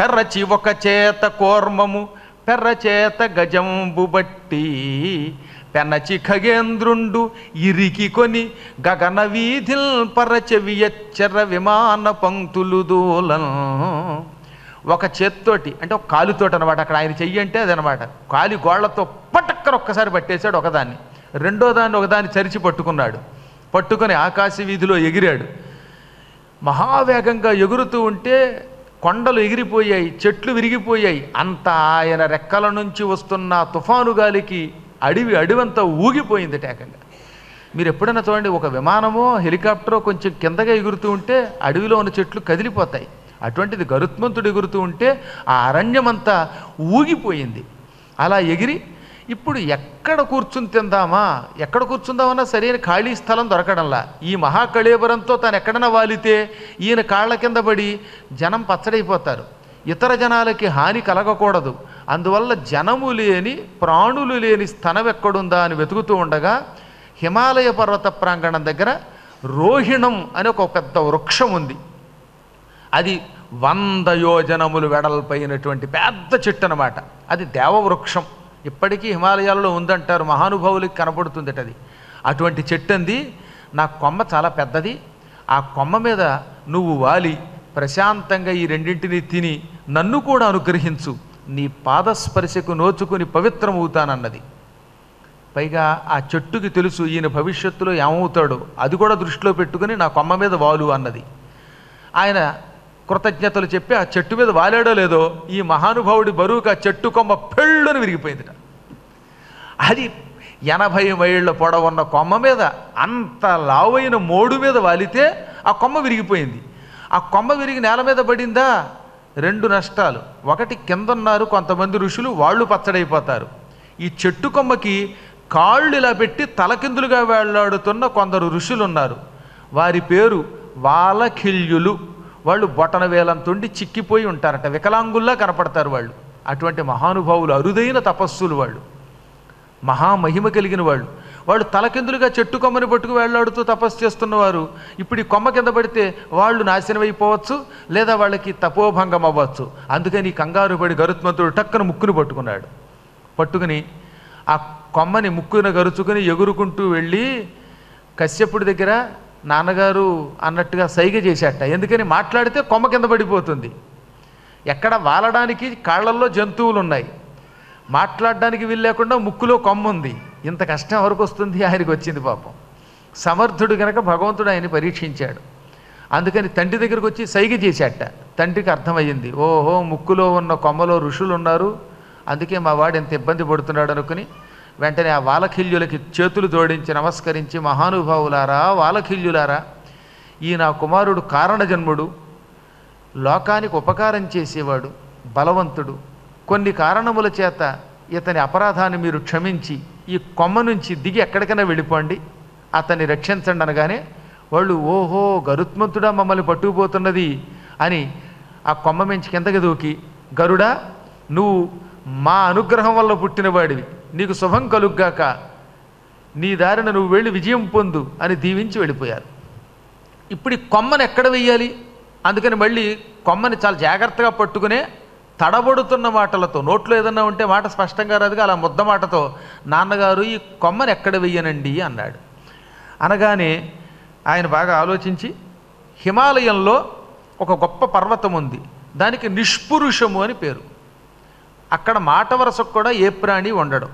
చరచి ఒక చేత కోర్మము పెర్రచేత గజంబు బట్టి పెనచి ఖగేంద్రుండు ఇరికి కొని గగన వీధిల్ పరచవియచ్చర విమాన పంక్తులు దూలం ఒక చేత్తోటి అంటే ఒక కాలుతోటి అనమాట అక్కడ ఆయన చెయ్యి అంటే అదనమాట కాలి గోళ్లతో పటక్కర ఒక్కసారి పట్టేశాడు ఒకదాన్ని రెండో దాన్ని ఒకదాన్ని చరిచి పట్టుకున్నాడు పట్టుకొని ఆకాశ వీధిలో ఎగిరాడు మహావేగంగా ఎగురుతూ ఉంటే కొండలు ఎగిరిపోయాయి చెట్లు విరిగిపోయాయి అంత ఆయన రెక్కల నుంచి వస్తున్న తుఫాను గాలికి అడవి అడివంతా ఊగిపోయింది టేకండి మీరు ఎప్పుడైనా చూడండి ఒక విమానమో హెలికాప్టరో కొంచెం కిందగా ఎగురుతూ ఉంటే అడవిలో ఉన్న చెట్లు కదిలిపోతాయి అటువంటిది గరుత్మంతుడు ఎగురుతూ ఉంటే ఆ అరణ్యమంతా ఊగిపోయింది అలా ఎగిరి ఇప్పుడు ఎక్కడ కూర్చుని తిందామా ఎక్కడ కూర్చుందామన్నా సరైన ఖాళీ స్థలం దొరకడంలా ఈ మహాకళేబరంతో తను ఎక్కడన్నా వాలితే ఈయన కాళ్ళ కింద పడి జనం పచ్చడైపోతారు ఇతర జనాలకి హాని కలగకూడదు అందువల్ల జనము లేని ప్రాణులు లేని స్థనం ఎక్కడుందా అని వెతుకుతూ ఉండగా హిమాలయ పర్వత ప్రాంగణం దగ్గర రోహిణం అనే ఒక పెద్ద వృక్షం ఉంది అది వంద యోజనములు వెడల్పైనటువంటి పెద్ద చెట్టు అనమాట అది దేవవృక్షం ఇప్పటికీ హిమాలయాల్లో ఉందంటారు మహానుభావులకి కనపడుతుందట అది అటువంటి చెట్టు అంది నా కొమ్మ చాలా పెద్దది ఆ కొమ్మ మీద నువ్వు వాలి ప్రశాంతంగా ఈ రెండింటిని తిని నన్ను కూడా అనుగ్రహించు నీ పాదస్పర్శకు నోచుకుని పవిత్రమవుతానన్నది పైగా ఆ చెట్టుకి తెలుసు ఈయన భవిష్యత్తులో ఏమవుతాడో అది కూడా దృష్టిలో పెట్టుకుని నా కొమ్మ మీద వాలు అన్నది ఆయన కృతజ్ఞతలు చెప్పి ఆ చెట్టు మీద వాలాడో లేదో ఈ మహానుభావుడి బరువుకు ఆ చెట్టు కొమ్మ పెళ్ళని విరిగిపోయిందిట అది ఎనభై ఏళ్ళ పొడవున్న కొమ్మ మీద అంత లావైన మోడు మీద వాలితే ఆ కొమ్మ విరిగిపోయింది ఆ కొమ్మ విరిగి నేల మీద పడిందా రెండు నష్టాలు ఒకటి కిందన్నారు కొంతమంది ఋషులు వాళ్ళు పచ్చడైపోతారు ఈ చెట్టు కొమ్మకి కాళ్ళు ఇలా పెట్టి తలకిందులుగా వేళ్లాడుతున్న కొందరు ఋషులు ఉన్నారు వారి పేరు వాలఖిల్యులు వాళ్ళు బొటన వేలంతుండి చిక్కిపోయి ఉంటారట వికలాంగుల్లా కనపడతారు వాళ్ళు అటువంటి మహానుభావులు అరుదైన తపస్సులు వాళ్ళు మహామహిమ కలిగిన వాళ్ళు వాళ్ళు తలకిందులుగా చెట్టు కొమ్మని పట్టుకు వేళ్లాడుతూ తపస్సు చేస్తున్నవారు ఇప్పుడు ఈ కొమ్మ కింద పడితే వాళ్ళు నాశనం అయిపోవచ్చు లేదా వాళ్ళకి తపోభంగం అవ్వచ్చు అందుకని కంగారు పడి గరుత్మంతుడు టక్కన ముక్కును పట్టుకున్నాడు పట్టుకుని ఆ కొమ్మని ముక్కున గరుచుకుని ఎగురుకుంటూ వెళ్ళి కశ్యపుడి దగ్గర నాన్నగారు అన్నట్టుగా సైగ చేసేట ఎందుకని మాట్లాడితే కొమ్మ కింద పడిపోతుంది ఎక్కడ వాలడానికి కాళ్ళల్లో జంతువులు ఉన్నాయి మాట్లాడడానికి వీల్లేకుండా ముక్కులో కొమ్మ ఉంది ఇంత కష్టం ఎవరికి వస్తుంది ఆయనకు వచ్చింది పాపం సమర్థుడు కనుక భగవంతుడు ఆయన పరీక్షించాడు అందుకని తండ్రి దగ్గరకు వచ్చి సైగ చేసేట తండ్రికి అర్థమయ్యింది ఓహో ముక్కులో ఉన్న కొమ్మలో ఋషులు ఉన్నారు అందుకే మా వాడు ఇంత ఇబ్బంది పడుతున్నాడు అనుకుని వెంటనే ఆ వాలఖిల్యులకి చేతులు జోడించి నమస్కరించి మహానుభావులారా వాలఖిల్యులారా ఈ నా కుమారుడు కారణజన్ముడు లోకానికి ఉపకారం చేసేవాడు బలవంతుడు కొన్ని కారణముల చేత ఇతని అపరాధాన్ని మీరు క్షమించి ఈ కొమ్మ నుంచి దిగి ఎక్కడికైనా వెళ్ళిపోండి అతన్ని రక్షించండి అనగానే వాళ్ళు ఓహో గరుత్మంతుడా మమ్మల్ని పట్టుకుపోతున్నది అని ఆ కొమ్మ మించి కిందకి దూకి గరుడా నువ్వు మా అనుగ్రహం వల్ల పుట్టినవాడివి నీకు శుభం కలుగ్గాక నీ దారిన నువ్వు వెళ్ళి విజయం పొందు అని దీవించి వెళ్ళిపోయారు ఇప్పుడు ఈ కొమ్మను ఎక్కడ వెయ్యాలి అందుకని మళ్ళీ కొమ్మని చాలా జాగ్రత్తగా పట్టుకునే తడబడుతున్న మాటలతో నోట్లో ఏదన్నా ఉంటే మాట స్పష్టంగా రాదుగా అలా ముద్ద మాటతో నాన్నగారు ఈ కొమ్మను ఎక్కడ వెయ్యనండి అన్నాడు అనగానే ఆయన బాగా ఆలోచించి హిమాలయంలో ఒక గొప్ప పర్వతం ఉంది దానికి నిష్పురుషము అని పేరు అక్కడ మాట వరుసకు కూడా ఏ ప్రాణి ఉండడు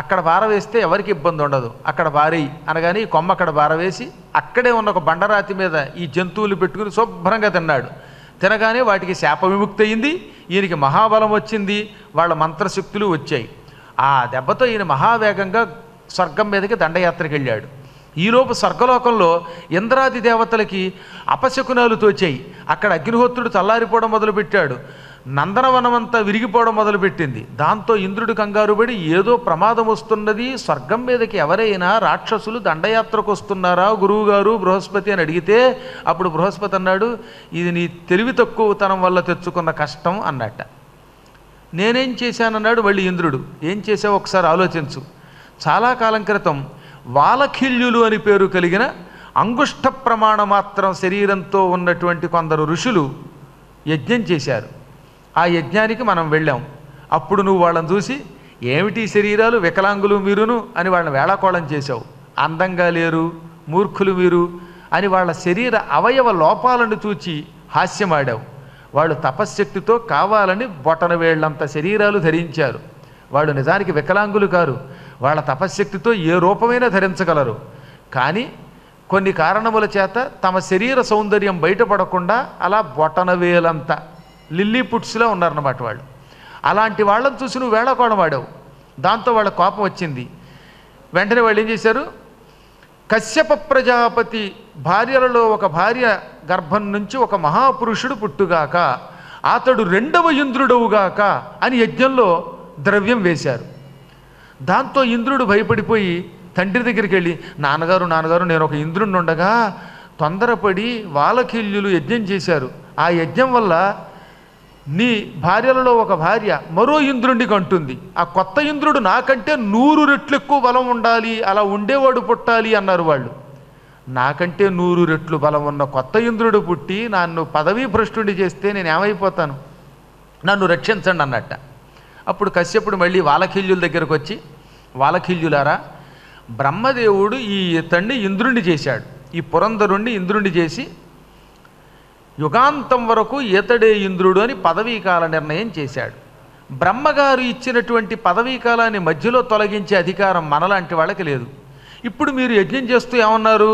అక్కడ వారవేస్తే ఎవరికి ఇబ్బంది ఉండదు అక్కడ వారేయి అనగానే ఈ కొమ్మ అక్కడ వారవేసి అక్కడే ఉన్న ఒక బండరాతి మీద ఈ జంతువులు పెట్టుకుని శుభ్రంగా తిన్నాడు తినగానే వాటికి శాప విముక్తి అయింది ఈయనకి మహాబలం వచ్చింది వాళ్ళ మంత్రశక్తులు వచ్చాయి ఆ దెబ్బతో ఈయన మహావేగంగా స్వర్గం మీదకి దండయాత్రకి వెళ్ళాడు ఈలోపు స్వర్గలోకంలో ఇంద్రాది దేవతలకి అపశకునాలు తోచాయి అక్కడ అగ్నిహోత్రుడు చల్లారిపోవడం మొదలుపెట్టాడు నందనవనమంతా విరిగిపోవడం మొదలుపెట్టింది దాంతో ఇంద్రుడు కంగారుబడి ఏదో ప్రమాదం వస్తున్నది స్వర్గం మీదకి ఎవరైనా రాక్షసులు దండయాత్రకు వస్తున్నారా గురువుగారు బృహస్పతి అని అడిగితే అప్పుడు బృహస్పతి అన్నాడు ఇది నీ తెలివి తక్కువతనం వల్ల తెచ్చుకున్న కష్టం అన్నట్ట నేనేం చేశానన్నాడు మళ్ళీ ఇంద్రుడు ఏం చేసావు ఒకసారి ఆలోచించు చాలా కాలం క్రితం వాలఖిల్యులు అని పేరు కలిగిన అంగుష్ట ప్రమాణ మాత్రం శరీరంతో ఉన్నటువంటి కొందరు ఋషులు యజ్ఞం చేశారు ఆ యజ్ఞానికి మనం వెళ్ళాం అప్పుడు నువ్వు వాళ్ళని చూసి ఏమిటి శరీరాలు వికలాంగులు మీరును అని వాళ్ళని వేళాకోళం చేశావు అందంగా లేరు మూర్ఖులు మీరు అని వాళ్ళ శరీర అవయవ లోపాలను చూచి హాస్యమాడావు వాళ్ళు తపశ్శక్తితో కావాలని బొటన వేళ్లంత శరీరాలు ధరించారు వాళ్ళు నిజానికి వికలాంగులు కారు వాళ్ళ తపశ్శక్తితో ఏ రూపమైనా ధరించగలరు కానీ కొన్ని కారణముల చేత తమ శరీర సౌందర్యం బయటపడకుండా అలా బొటన బొటనవేలంత లిల్లీ పుట్స్లో ఉన్నారన్నమాట వాళ్ళు అలాంటి వాళ్ళని చూసి నువ్వు వేళకోవడం వాడావు దాంతో వాళ్ళ కోపం వచ్చింది వెంటనే వాళ్ళు ఏం చేశారు కశ్యప ప్రజాపతి భార్యలలో ఒక భార్య గర్భం నుంచి ఒక మహాపురుషుడు పుట్టుగాక అతడు రెండవ ఇంద్రుడవుగాక అని యజ్ఞంలో ద్రవ్యం వేశారు దాంతో ఇంద్రుడు భయపడిపోయి తండ్రి దగ్గరికి వెళ్ళి నాన్నగారు నాన్నగారు నేను ఒక ఇంద్రుణ్ణి ఉండగా తొందరపడి వాలకిల్యులు యజ్ఞం చేశారు ఆ యజ్ఞం వల్ల నీ భార్యలలో ఒక భార్య మరో ఇంద్రుడిని కంటుంది ఆ కొత్త ఇంద్రుడు నాకంటే నూరు రెట్లు ఎక్కువ బలం ఉండాలి అలా ఉండేవాడు పుట్టాలి అన్నారు వాళ్ళు నాకంటే నూరు రెట్లు బలం ఉన్న కొత్త ఇంద్రుడు పుట్టి నన్ను పదవీ భ్రష్టుని చేస్తే నేను ఏమైపోతాను నన్ను రక్షించండి అన్నట్ట అప్పుడు కశ్యపుడు మళ్ళీ వాలఖిల్యుల దగ్గరకు వచ్చి వాలఖిల్యులారా బ్రహ్మదేవుడు ఈ తండ్రి ఇంద్రుణ్ణి చేశాడు ఈ పురంధరుణ్ణి ఇంద్రుణ్ణి చేసి యుగాంతం వరకు ఈతడే ఇంద్రుడు అని పదవీకాల నిర్ణయం చేశాడు బ్రహ్మగారు ఇచ్చినటువంటి పదవీకాలాన్ని మధ్యలో తొలగించే అధికారం మనలాంటి వాళ్ళకి లేదు ఇప్పుడు మీరు యజ్ఞం చేస్తూ ఏమన్నారు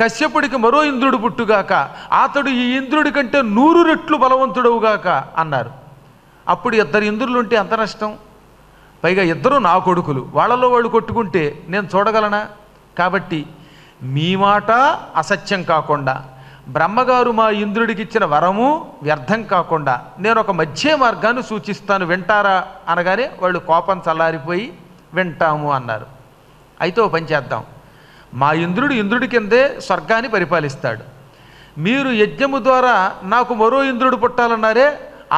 కశ్యపుడికి మరో ఇంద్రుడు పుట్టుగాక అతడు ఈ ఇంద్రుడి కంటే నూరు రెట్లు బలవంతుడవుగాక అన్నారు అప్పుడు ఇద్దరు ఇంద్రులు ఉంటే ఎంత నష్టం పైగా ఇద్దరు నా కొడుకులు వాళ్ళలో వాళ్ళు కొట్టుకుంటే నేను చూడగలనా కాబట్టి మీ మాట అసత్యం కాకుండా బ్రహ్మగారు మా ఇంద్రుడికి ఇచ్చిన వరము వ్యర్థం కాకుండా నేను ఒక మధ్య మార్గాన్ని సూచిస్తాను వింటారా అనగానే వాళ్ళు కోపం చల్లారిపోయి వింటాము అన్నారు అయితే ఓ పని చేద్దాం మా ఇంద్రుడు ఇంద్రుడి కిందే స్వర్గాన్ని పరిపాలిస్తాడు మీరు యజ్ఞము ద్వారా నాకు మరో ఇంద్రుడు పుట్టాలన్నారే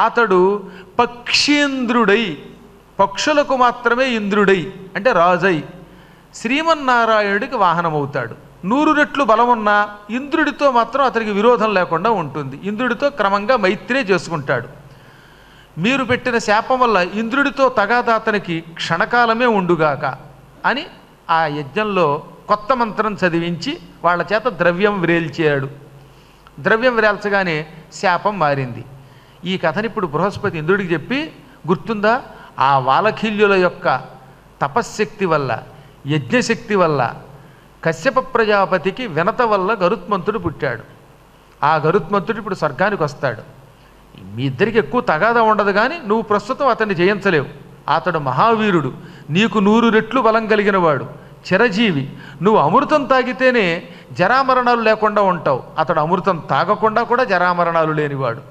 అతడు పక్షీంద్రుడై పక్షులకు మాత్రమే ఇంద్రుడై అంటే రాజై శ్రీమన్నారాయణుడికి వాహనమవుతాడు నూరు రెట్లు బలమున్నా ఇంద్రుడితో మాత్రం అతనికి విరోధం లేకుండా ఉంటుంది ఇంద్రుడితో క్రమంగా మైత్రే చేసుకుంటాడు మీరు పెట్టిన శాపం వల్ల ఇంద్రుడితో తగాద అతనికి క్షణకాలమే ఉండుగాక అని ఆ యజ్ఞంలో కొత్త మంత్రం చదివించి వాళ్ళ చేత ద్రవ్యం వ్రేల్చాడు ద్రవ్యం వ్రేల్చగానే శాపం మారింది ఈ కథని ఇప్పుడు బృహస్పతి ఇంద్రుడికి చెప్పి గుర్తుందా ఆ వాలఖిల్యుల యొక్క తపశ్శక్తి వల్ల యజ్ఞశక్తి వల్ల కశ్యప ప్రజాపతికి వినత వల్ల గరుత్మంతుడు పుట్టాడు ఆ గరుత్మంతుడు ఇప్పుడు స్వర్గానికి వస్తాడు మీ ఇద్దరికి ఎక్కువ తగాద ఉండదు కానీ నువ్వు ప్రస్తుతం అతన్ని జయించలేవు అతడు మహావీరుడు నీకు నూరు రెట్లు బలం కలిగినవాడు చిరజీవి నువ్వు అమృతం తాగితేనే జరామరణాలు లేకుండా ఉంటావు అతడు అమృతం తాగకుండా కూడా జరామరణాలు లేనివాడు